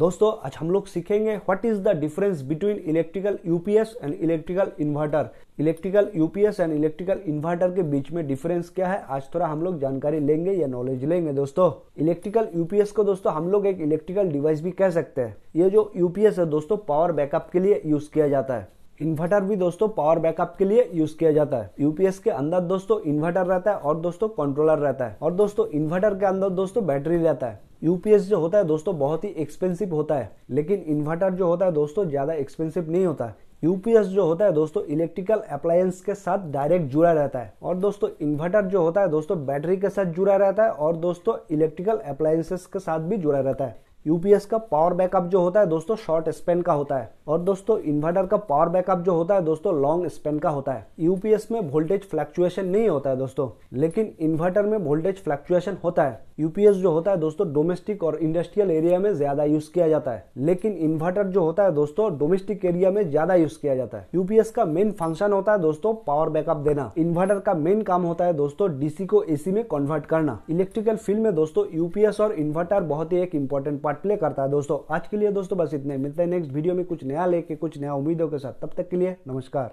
दोस्तों आज हम लोग सीखेंगे what is the difference between electrical UPS and electrical inverter electrical UPS and electrical inverter के बीच में डिफरेंस क्या है आज थोड़ा हम लोग जानकारी लेंगे या नॉलेज लेंगे दोस्तों इलेक्ट्रिकल यूपीएस को दोस्तों हम लोग एक इलेक्ट्रिकल डिवाइस भी कह सकते हैं ये जो यूपीएस है दोस्तों पावर बैकअप के लिए यूज किया जाता है इन्वर्टर भी दोस्तों पावर बैकअप के लिए यूज किया जाता है यूपीएस के अंदर दोस्तों इन्वर्टर रहता है और दोस्तों कंट्रोलर रहता है और दोस्तों इन्वर्टर के अंदर दोस्तों बैटरी रहता है यूपीएस जो होता है दोस्तों बहुत ही एक्सपेंसिव होता है लेकिन इन्वर्टर जो होता है दोस्तों ज्यादा एक्सपेंसिव नहीं होता है यूपीएस जो होता है दोस्तों इलेक्ट्रिकल अप्लायंस के साथ डायरेक्ट जुड़ा रहता है और दोस्तों इन्वर्टर जो होता है दोस्तों बैटरी के साथ जुड़ा रहता है और दोस्तों इलेक्ट्रिकल अप्लायंसेस के साथ भी जुड़ा रहता है यूपीएस का पावर बैकअप जो होता है दोस्तों शॉर्ट स्पेन का होता है और दोस्तों इन्वर्टर का पावर बैकअप जो होता है दोस्तों लॉन्ग स्पेन का होता है यूपीएस में वोल्टेज फ्लैक्चुएशन नहीं होता है दोस्तों लेकिन इन्वर्टर में वोल्टेज फ्लैक्चुएशन होता है यूपीएस जो होता है दोस्तों डोमेस्टिक और इंडस्ट्रियल एरिया में ज्यादा यूज किया जाता है लेकिन इन्वर्टर जो होता है दोस्तों डोमेस्टिक एरिया में ज्यादा यूज किया जाता है यूपीएस का मेन फंक्शन होता है दोस्तों पावर बैकअप देना इन्वर्टर का मेन काम होता है दोस्तों डीसी को एसी में कन्वर्ट करना इलेक्ट्रिकल फील्ड में दोस्तों यूपीएस और इन्वर्टर बहुत ही एक इम्पोर्टेंट पार्ट पार्ट प्ले करता है दोस्तों आज के लिए दोस्तों बस इतने मिलते हैं नेक्स्ट वीडियो में कुछ नया लेके कुछ नया उम्मीदों के साथ तब तक के लिए नमस्कार